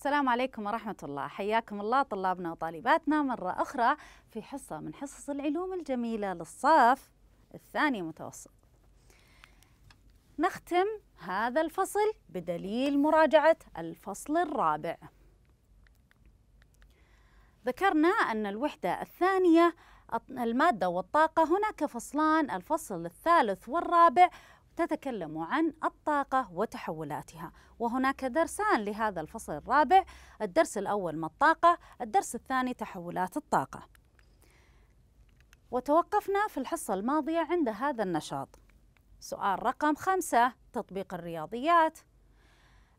السلام عليكم ورحمة الله حياكم الله طلابنا وطالباتنا مرة أخرى في حصة من حصص العلوم الجميلة للصف الثاني متوسط نختم هذا الفصل بدليل مراجعة الفصل الرابع ذكرنا أن الوحدة الثانية المادة والطاقة هناك فصلان الفصل الثالث والرابع تتكلم عن الطاقة وتحولاتها وهناك درسان لهذا الفصل الرابع الدرس الأول ما الطاقة الدرس الثاني تحولات الطاقة وتوقفنا في الحصة الماضية عند هذا النشاط سؤال رقم خمسة تطبيق الرياضيات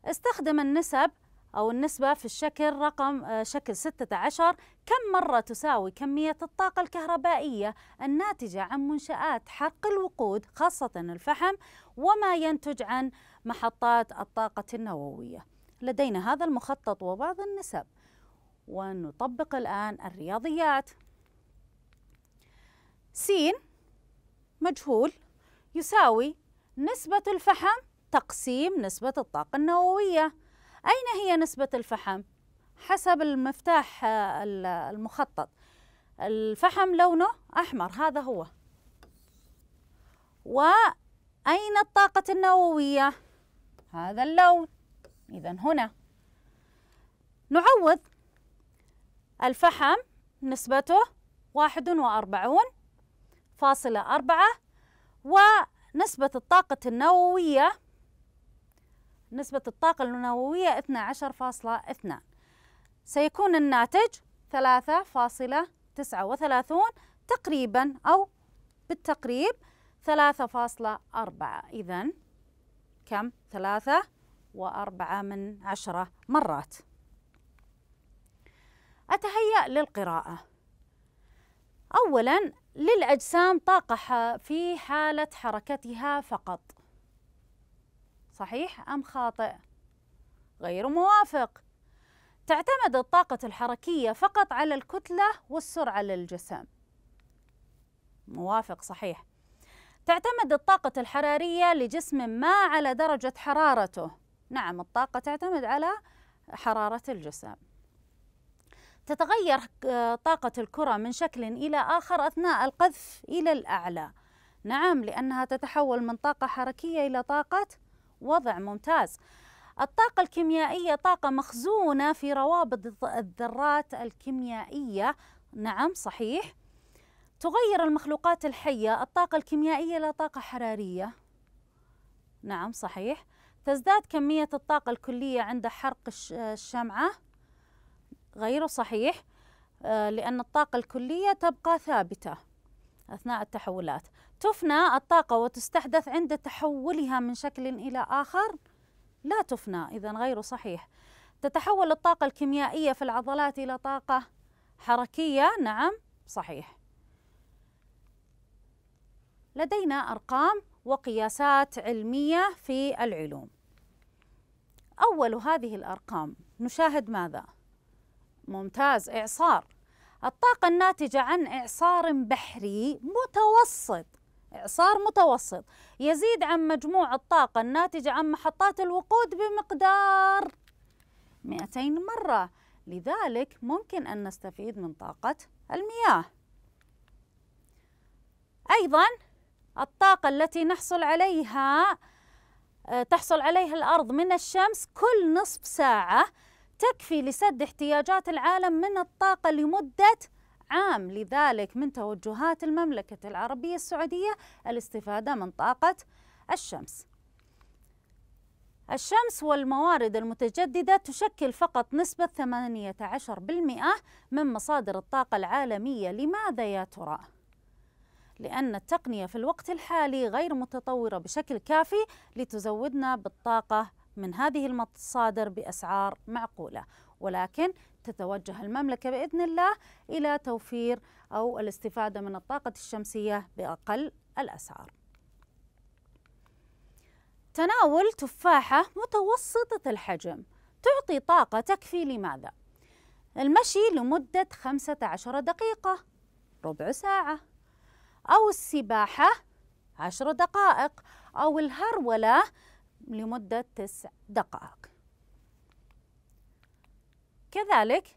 استخدم النسب أو النسبة في الشكل رقم آه، شكل 16 كم مرة تساوي كمية الطاقة الكهربائية الناتجة عن منشآت حرق الوقود خاصة الفحم وما ينتج عن محطات الطاقة النووية لدينا هذا المخطط وبعض النسب ونطبق الآن الرياضيات س مجهول يساوي نسبة الفحم تقسيم نسبة الطاقة النووية أين هي نسبة الفحم؟ حسب المفتاح آه، المخطط الفحم لونه أحمر هذا هو وأين الطاقة النووية؟ هذا اللون إذا هنا نعوض الفحم نسبته واحد وأربعون فاصلة أربعة ونسبة الطاقة النووية نسبة الطاقة النووية 12.2 سيكون الناتج 3.39 تقريبا أو بالتقريب 3.4 إذا كم ثلاثة وأربعة من عشرة مرات أتهيأ للقراءة أولا للأجسام طاقة في حالة حركتها فقط صحيح أم خاطئ؟ غير موافق تعتمد الطاقة الحركية فقط على الكتلة والسرعة للجسم موافق صحيح تعتمد الطاقة الحرارية لجسم ما على درجة حرارته نعم الطاقة تعتمد على حرارة الجسم تتغير آه، طاقة الكرة من شكل إلى آخر أثناء القذف إلى الأعلى نعم لأنها تتحول من طاقة حركية إلى طاقة وضع ممتاز الطاقة الكيميائية طاقة مخزونة في روابط الذرات الكيميائية نعم صحيح تغير المخلوقات الحية الطاقة الكيميائية إلى طاقة حرارية نعم صحيح تزداد كمية الطاقة الكلية عند حرق الشمعة غير صحيح آه، لأن الطاقة الكلية تبقى ثابتة أثناء التحولات تفنى الطاقة وتستحدث عند تحولها من شكل إلى آخر لا تفنى إذا غير صحيح تتحول الطاقة الكيميائية في العضلات إلى طاقة حركية نعم صحيح لدينا أرقام وقياسات علمية في العلوم أول هذه الأرقام نشاهد ماذا؟ ممتاز إعصار الطاقة الناتجة عن إعصار بحري متوسط صار متوسط يزيد عن مجموع الطاقة الناتجة عن محطات الوقود بمقدار 200 مرة لذلك ممكن أن نستفيد من طاقة المياه أيضا الطاقة التي نحصل عليها آه، تحصل عليها الأرض من الشمس كل نصف ساعة تكفي لسد احتياجات العالم من الطاقة لمدة عام لذلك من توجهات المملكة العربية السعودية الاستفادة من طاقة الشمس الشمس والموارد المتجددة تشكل فقط نسبة 18% من مصادر الطاقة العالمية لماذا يا ترى؟ لأن التقنية في الوقت الحالي غير متطورة بشكل كافي لتزودنا بالطاقة من هذه المصادر بأسعار معقولة ولكن تتوجه المملكة بإذن الله إلى توفير أو الاستفادة من الطاقة الشمسية بأقل الأسعار تناول تفاحة متوسطة الحجم تعطي طاقة تكفي لماذا؟ المشي لمدة 15 دقيقة ربع ساعة أو السباحة 10 دقائق أو الهرولة لمدة 9 دقائق كذلك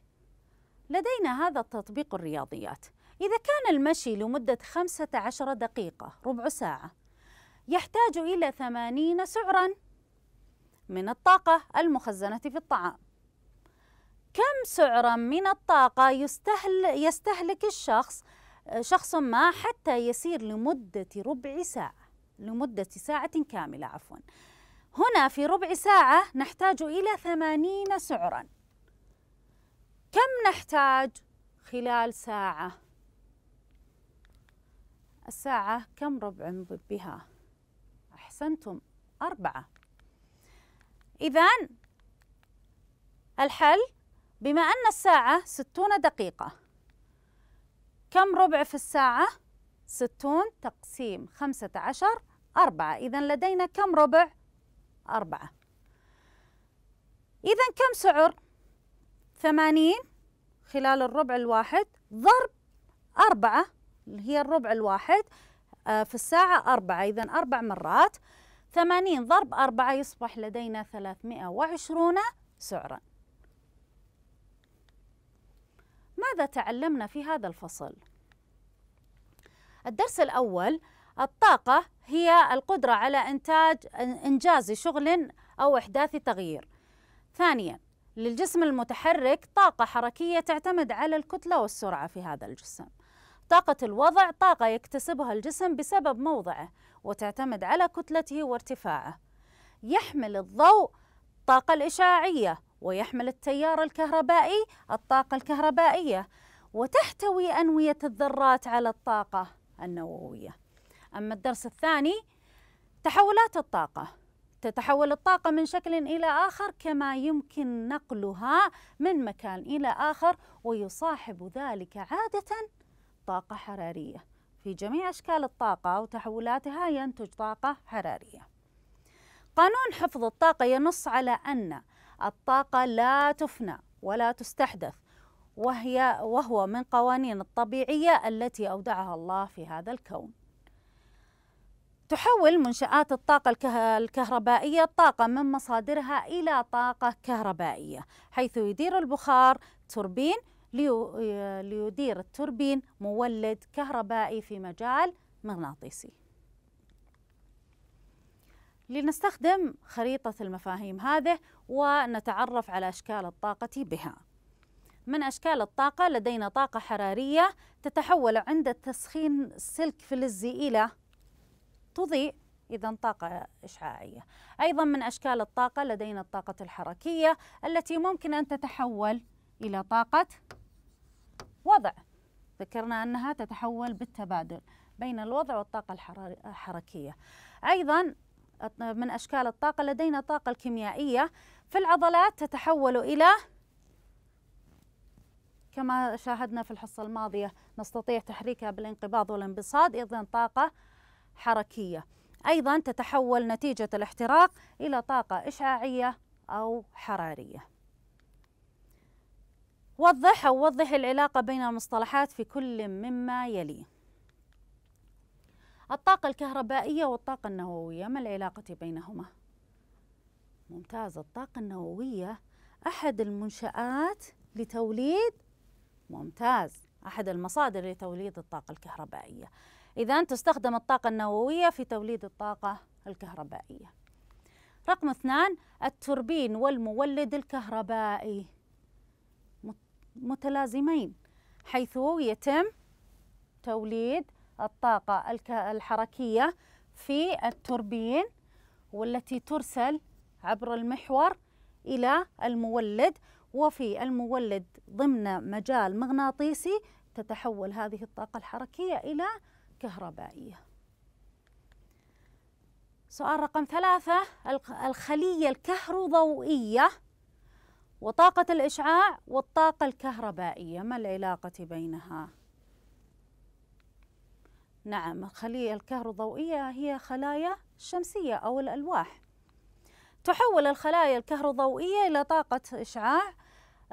لدينا هذا التطبيق الرياضيات إذا كان المشي لمدة 15 دقيقة ربع ساعة يحتاج إلى 80 سعرا من الطاقة المخزنة في الطعام كم سعرا من الطاقة يستهل يستهلك الشخص شخص ما حتى يسير لمدة ربع ساعة لمدة ساعة كاملة عفوا هنا في ربع ساعة نحتاج إلى 80 سعرا كم نحتاج خلال ساعة الساعة كم ربع بها أحسنتم أربعة إذا الحل بما أن الساعة ستون دقيقة كم ربع في الساعة؟ ستون تقسيم خمسة عشر أربعة إذا لدينا كم ربع؟ أربعة إذا كم سعر؟ ثمانين خلال الربع الواحد ضرب أربعة اللي هي الربع الواحد آه، في الساعة أربعة إذا أربع مرات ثمانين ضرب أربعة يصبح لدينا ثلاثمائة وعشرون سعرا ماذا تعلمنا في هذا الفصل؟ الدرس الأول الطاقة هي القدرة على إنتاج إنجاز شغل أو إحداث تغيير ثانيا للجسم المتحرك طاقة حركية تعتمد على الكتلة والسرعة في هذا الجسم طاقة الوضع طاقة يكتسبها الجسم بسبب موضعه وتعتمد على كتلته وارتفاعه يحمل الضوء الطاقة الإشعاعية ويحمل التيار الكهربائي الطاقة الكهربائية وتحتوي أنوية الذرات على الطاقة النووية أما الدرس الثاني تحولات الطاقة تتحول الطاقة من شكل إلى آخر كما يمكن نقلها من مكان إلى آخر ويصاحب ذلك عادة طاقة حرارية في جميع أشكال الطاقة وتحولاتها ينتج طاقة حرارية قانون حفظ الطاقة ينص على أن الطاقة لا تفنى ولا تستحدث وهي وهو من قوانين الطبيعية التي أودعها الله في هذا الكون تحول منشآت الطاقة الكهربائية الطاقة من مصادرها إلى طاقة كهربائية حيث يدير البخار توربين ليدير التوربين مولد كهربائي في مجال مغناطيسي لنستخدم خريطة المفاهيم هذه ونتعرف على أشكال الطاقة بها من أشكال الطاقة لدينا طاقة حرارية تتحول عند تسخين السلك فلزي إلى تضيء إذا طاقة إشعاعية أيضا من أشكال الطاقة لدينا الطاقة الحركية التي ممكن أن تتحول إلى طاقة وضع ذكرنا أنها تتحول بالتبادل بين الوضع والطاقة الحركية أيضا من أشكال الطاقة لدينا الطاقة الكيميائية في العضلات تتحول إلى كما شاهدنا في الحصة الماضية نستطيع تحريكها بالانقباض والانبساط إذا طاقة حركية أيضا تتحول نتيجة الاحتراق إلى طاقة إشعاعية أو حرارية وضح أو وضح العلاقة بين المصطلحات في كل مما يلي الطاقة الكهربائية والطاقة النووية ما العلاقة بينهما؟ ممتاز الطاقة النووية أحد المنشآت لتوليد ممتاز أحد المصادر لتوليد الطاقة الكهربائية إذا تستخدم الطاقة النووية في توليد الطاقة الكهربائية رقم اثنان التوربين والمولد الكهربائي متلازمين حيث يتم توليد الطاقة الحركية في التوربين والتي ترسل عبر المحور إلى المولد وفي المولد ضمن مجال مغناطيسي تتحول هذه الطاقة الحركية إلى الكهربائية سؤال رقم ثلاثة الخلية الكهروضوئية وطاقة الإشعاع والطاقة الكهربائية ما العلاقة بينها؟ نعم الخلية الكهروضوئية هي خلايا الشمسية أو الألواح تحول الخلايا الكهروضوئية إلى طاقة إشعاع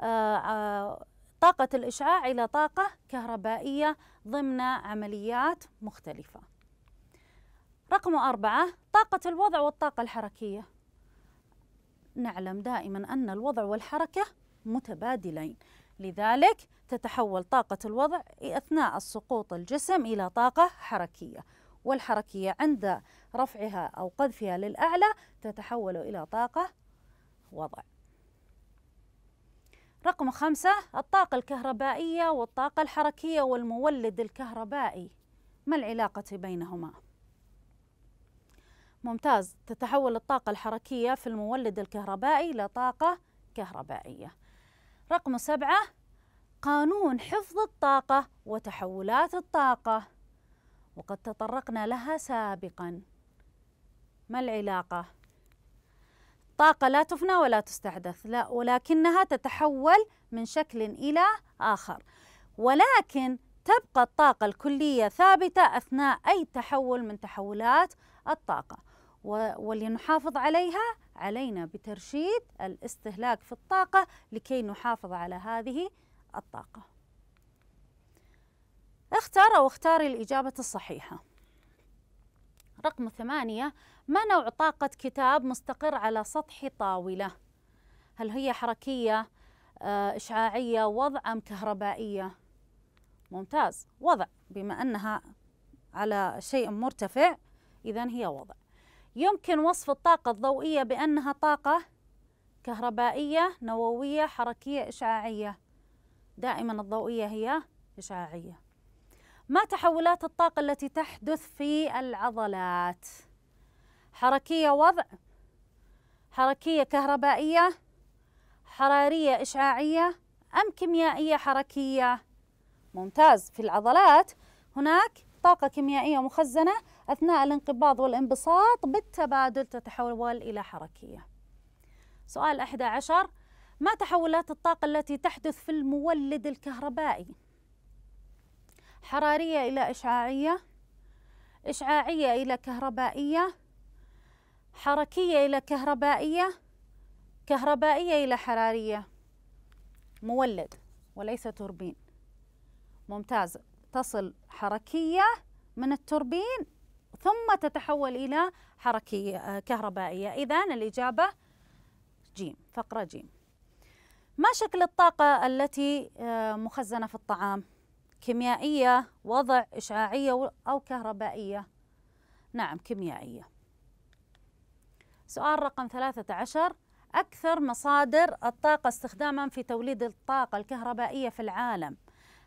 آه، آه، طاقة الإشعاع إلى طاقة كهربائية ضمن عمليات مختلفة. رقم أربعة طاقة الوضع والطاقة الحركية. نعلم دائما أن الوضع والحركة متبادلين، لذلك تتحول طاقة الوضع أثناء سقوط الجسم إلى طاقة حركية، والحركية عند رفعها أو قذفها للأعلى تتحول إلى طاقة وضع. رقم خمسة الطاقة الكهربائية والطاقة الحركية والمولد الكهربائي ما العلاقة بينهما؟ ممتاز تتحول الطاقة الحركية في المولد الكهربائي إلى طاقة كهربائية رقم سبعة قانون حفظ الطاقة وتحولات الطاقة وقد تطرقنا لها سابقا ما العلاقة الطاقة لا تفنى ولا تستحدث لا ولكنها تتحول من شكل إلى آخر ولكن تبقى الطاقة الكلية ثابتة أثناء أي تحول من تحولات الطاقة ولنحافظ عليها علينا بترشيد الاستهلاك في الطاقة لكي نحافظ على هذه الطاقة اختار أو اختاري الإجابة الصحيحة رقم ثمانية ما نوع طاقة كتاب مستقر على سطح طاولة؟ هل هي حركية آه، إشعاعية وضع أم كهربائية؟ ممتاز وضع بما أنها على شيء مرتفع إذا هي وضع يمكن وصف الطاقة الضوئية بأنها طاقة كهربائية نووية حركية إشعاعية دائما الضوئية هي إشعاعية ما تحولات الطاقة التي تحدث في العضلات حركية وضع حركية كهربائية حرارية إشعاعية أم كيميائية حركية ممتاز في العضلات هناك طاقة كيميائية مخزنة أثناء الانقباض والانبساط بالتبادل تتحول إلى حركية سؤال 11 ما تحولات الطاقة التي تحدث في المولد الكهربائي؟ حرارية إلى إشعاعية إشعاعية إلى كهربائية حركية إلى كهربائية كهربائية إلى حرارية مولد وليس توربين ممتاز تصل حركية من التوربين ثم تتحول إلى حركية آه، كهربائية إذا الإجابة جيم فقرة جيم ما شكل الطاقة التي آه، مخزنة في الطعام؟ كيميائية وضع إشعاعية أو كهربائية نعم كيميائية سؤال رقم 13 أكثر مصادر الطاقة استخداما في توليد الطاقة الكهربائية في العالم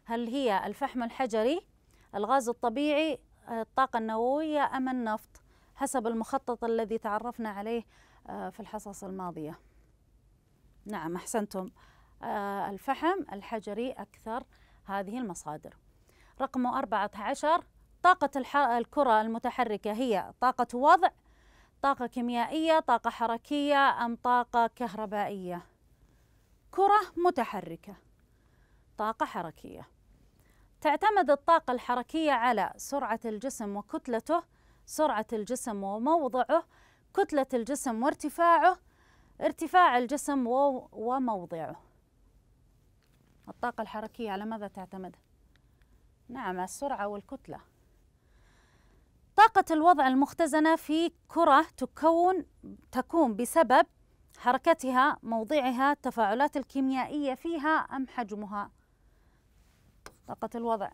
هل هي الفحم الحجري الغاز الطبيعي الطاقة النووية أم النفط حسب المخطط الذي تعرفنا عليه آه، في الحصص الماضية نعم أحسنتم آه، الفحم الحجري أكثر هذه المصادر رقم 14 طاقة الكرة المتحركة هي طاقة وضع طاقة كيميائية طاقة حركية أم طاقة كهربائية كرة متحركة طاقة حركية تعتمد الطاقة الحركية على سرعة الجسم وكتلته سرعة الجسم وموضعه كتلة الجسم وارتفاعه ارتفاع الجسم وموضعه الطاقة الحركية على ماذا تعتمد؟ نعم السرعة والكتلة طاقة الوضع المختزنة في كرة تكون تكون بسبب حركتها موضعها التفاعلات الكيميائية فيها أم حجمها طاقة الوضع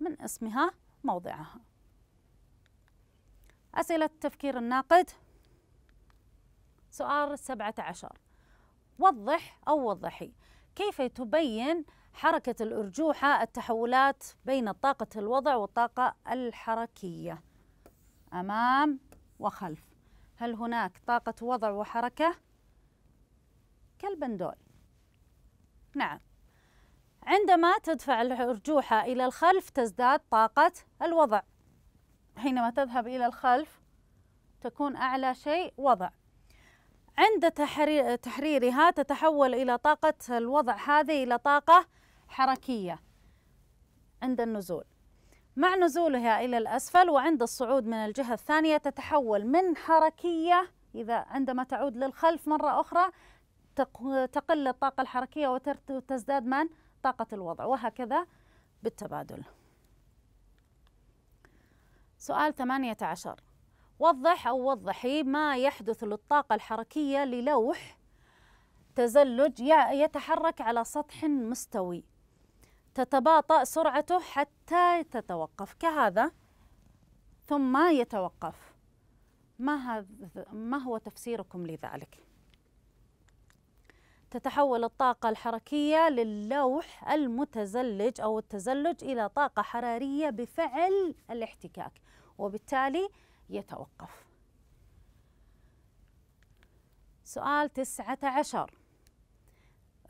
من اسمها موضعها أسئلة التفكير الناقد سؤال 17 وضح أو وضحي كيف تبين حركة الأرجوحة التحولات بين طاقة الوضع والطاقة الحركية أمام وخلف هل هناك طاقة وضع وحركة كالبندول نعم عندما تدفع الأرجوحة إلى الخلف تزداد طاقة الوضع حينما تذهب إلى الخلف تكون أعلى شيء وضع عند تحريرها تتحول إلى طاقة الوضع هذه إلى طاقة حركية عند النزول مع نزولها إلى الأسفل وعند الصعود من الجهة الثانية تتحول من حركية إذا عندما تعود للخلف مرة أخرى تقل الطاقة الحركية وتزداد من طاقة الوضع وهكذا بالتبادل سؤال 18 وضح أو وضحي ما يحدث للطاقة الحركية للوح تزلج يتحرك على سطح مستوي تتباطأ سرعته حتى تتوقف كهذا ثم يتوقف ما, ما هو تفسيركم لذلك؟ تتحول الطاقة الحركية للوح المتزلج أو التزلج إلى طاقة حرارية بفعل الاحتكاك وبالتالي يتوقف سؤال تسعة عشر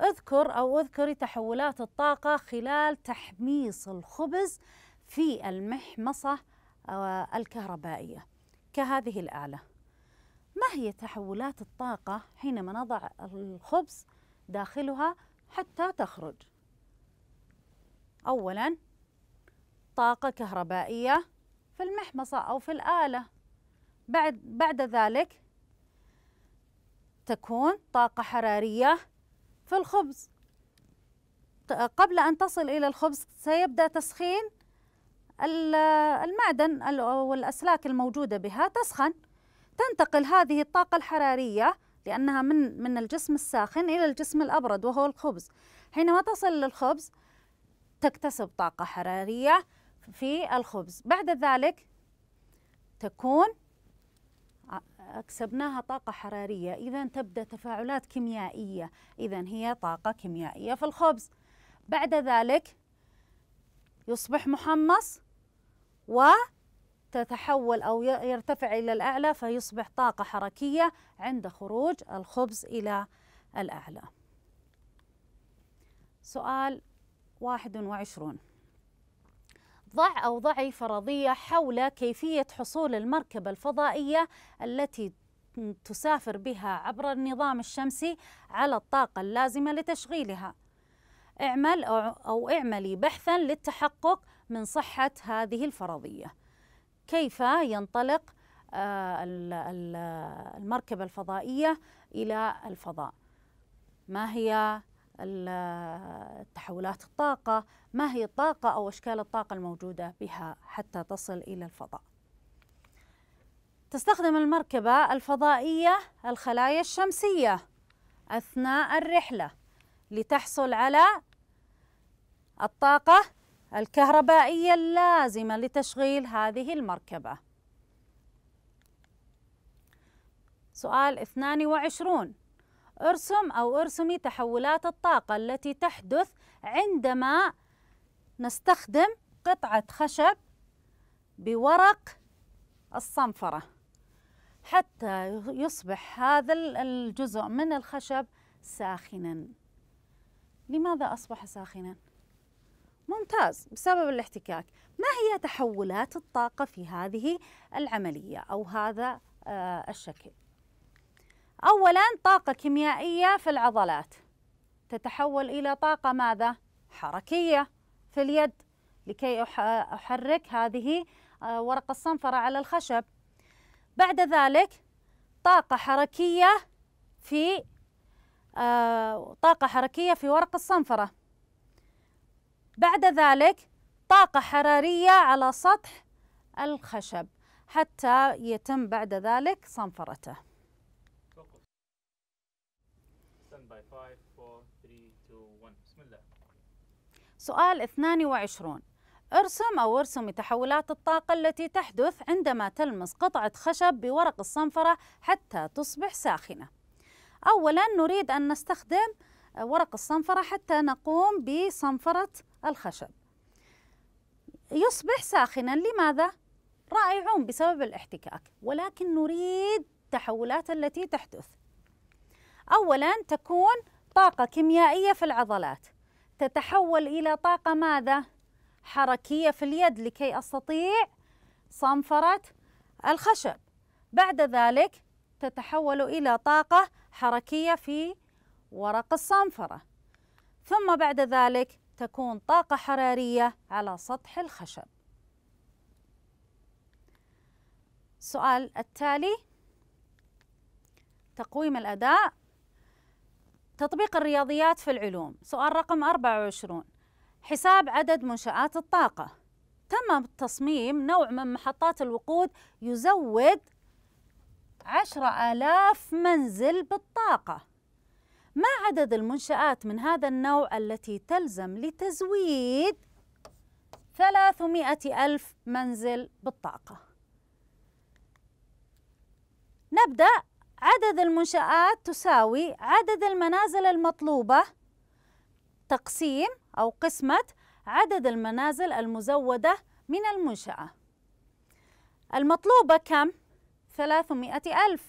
اذكر أو اذكري تحولات الطاقة خلال تحميص الخبز في المحمصة آه، الكهربائية كهذه الآلة ما هي تحولات الطاقة حينما نضع الخبز داخلها حتى تخرج أولا طاقة كهربائية في المحمصة أو في الآلة بعد بعد ذلك تكون طاقة حرارية في الخبز قبل أن تصل إلى الخبز سيبدأ تسخين المعدن والأسلاك الموجودة بها تسخن تنتقل هذه الطاقة الحرارية لأنها من من الجسم الساخن إلى الجسم الأبرد وهو الخبز حينما تصل للخبز تكتسب طاقة حرارية في الخبز بعد ذلك تكون أكسبناها طاقة حرارية إذا تبدأ تفاعلات كيميائية إذا هي طاقة كيميائية في الخبز بعد ذلك يصبح محمص وتتحول أو يرتفع إلى الأعلى فيصبح طاقة حركية عند خروج الخبز إلى الأعلى سؤال واحد وعشرون ضع أو ضعي فرضية حول كيفية حصول المركبة الفضائية التي تسافر بها عبر النظام الشمسي على الطاقة اللازمة لتشغيلها اعمل أو اعملي بحثا للتحقق من صحة هذه الفرضية كيف ينطلق آه، المركبة الفضائية إلى الفضاء ما هي تحولات الطاقة ما هي الطاقة أو أشكال الطاقة الموجودة بها حتى تصل إلى الفضاء تستخدم المركبة الفضائية الخلايا الشمسية أثناء الرحلة لتحصل على الطاقة الكهربائية اللازمة لتشغيل هذه المركبة سؤال 22 ارسم أو ارسمي تحولات الطاقة التي تحدث عندما نستخدم قطعة خشب بورق الصنفرة حتى يصبح هذا الجزء من الخشب ساخنا لماذا أصبح ساخنا؟ ممتاز بسبب الاحتكاك ما هي تحولات الطاقة في هذه العملية أو هذا آه، الشكل؟ أولا طاقة كيميائية في العضلات تتحول إلى طاقة ماذا؟ حركية في اليد لكي أحرك هذه آه، ورقة الصنفرة على الخشب بعد ذلك طاقة حركية في آه، طاقة حركية في ورق الصنفرة بعد ذلك طاقة حرارية على سطح الخشب حتى يتم بعد ذلك صنفرته سؤال 22 ارسم أو ارسم تحولات الطاقة التي تحدث عندما تلمس قطعة خشب بورق الصنفرة حتى تصبح ساخنة أولا نريد أن نستخدم ورق الصنفرة حتى نقوم بصنفرة الخشب يصبح ساخنا لماذا؟ رائعون بسبب الاحتكاك ولكن نريد التحولات التي تحدث أولا تكون طاقة كيميائية في العضلات تتحول إلى طاقة ماذا؟ حركية في اليد لكي أستطيع صنفرة الخشب بعد ذلك تتحول إلى طاقة حركية في ورق الصنفرة ثم بعد ذلك تكون طاقة حرارية على سطح الخشب السؤال التالي تقويم الأداء تطبيق الرياضيات في العلوم سؤال رقم 24 حساب عدد منشآت الطاقة تم تصميم نوع من محطات الوقود يزود 10000 منزل بالطاقة ما عدد المنشآت من هذا النوع التي تلزم لتزويد 300 ألف منزل بالطاقة نبدأ عدد المنشآت تساوي عدد المنازل المطلوبة تقسيم أو قسمة عدد المنازل المزودة من المنشأة المطلوبة كم؟ 300 ألف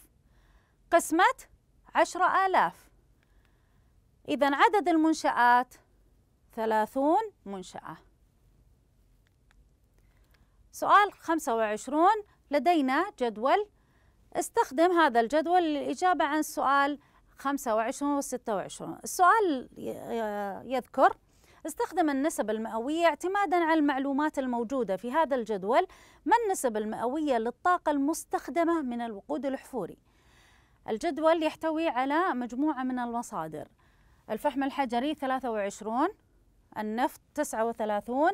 قسمة عشرة آلاف إذا عدد المنشآت ثلاثون منشأة سؤال خمسة وعشرون لدينا جدول استخدم هذا الجدول للإجابة عن سؤال 25 و 26 السؤال يذكر استخدم النسب المئوية اعتمادا على المعلومات الموجودة في هذا الجدول ما النسب المئوية للطاقة المستخدمة من الوقود الأحفوري الجدول يحتوي على مجموعة من المصادر الفحم الحجري 23 النفط 39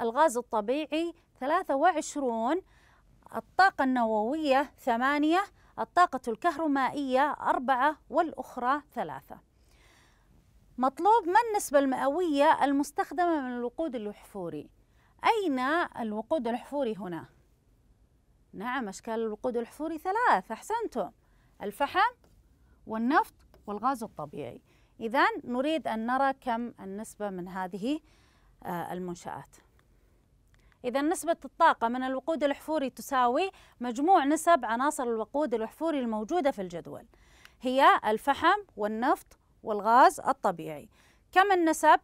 الغاز الطبيعي 23 الطاقة النووية ثمانية الطاقة الكهرومائية أربعة والأخرى ثلاثة مطلوب ما النسبة المئوية المستخدمة من الوقود الأحفوري أين الوقود الأحفوري هنا؟ نعم أشكال الوقود الأحفوري ثلاث أحسنتم الفحم والنفط والغاز الطبيعي إذا نريد أن نرى كم النسبة من هذه آه، المنشآت إذا نسبة الطاقة من الوقود الأحفوري تساوي مجموع نسب عناصر الوقود الأحفوري الموجودة في الجدول هي الفحم والنفط والغاز الطبيعي كم النسب؟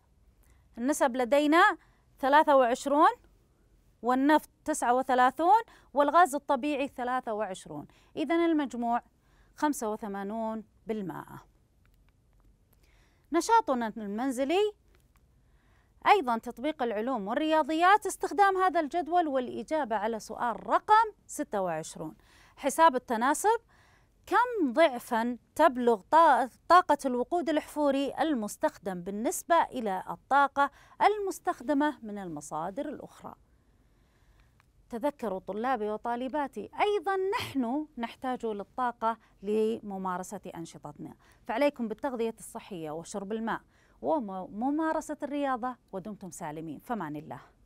النسب لدينا 23 والنفط 39 والغاز الطبيعي 23 إذا المجموع 85 بالمائة نشاطنا المنزلي أيضا تطبيق العلوم والرياضيات استخدام هذا الجدول والإجابة على سؤال رقم 26 حساب التناسب كم ضعفا تبلغ طاقة الوقود الأحفوري المستخدم بالنسبة إلى الطاقة المستخدمة من المصادر الأخرى تذكروا طلابي وطالباتي أيضا نحن نحتاج للطاقة لممارسة أنشطتنا فعليكم بالتغذية الصحية وشرب الماء وممارسة الرياضة ودمتم سالمين فمان الله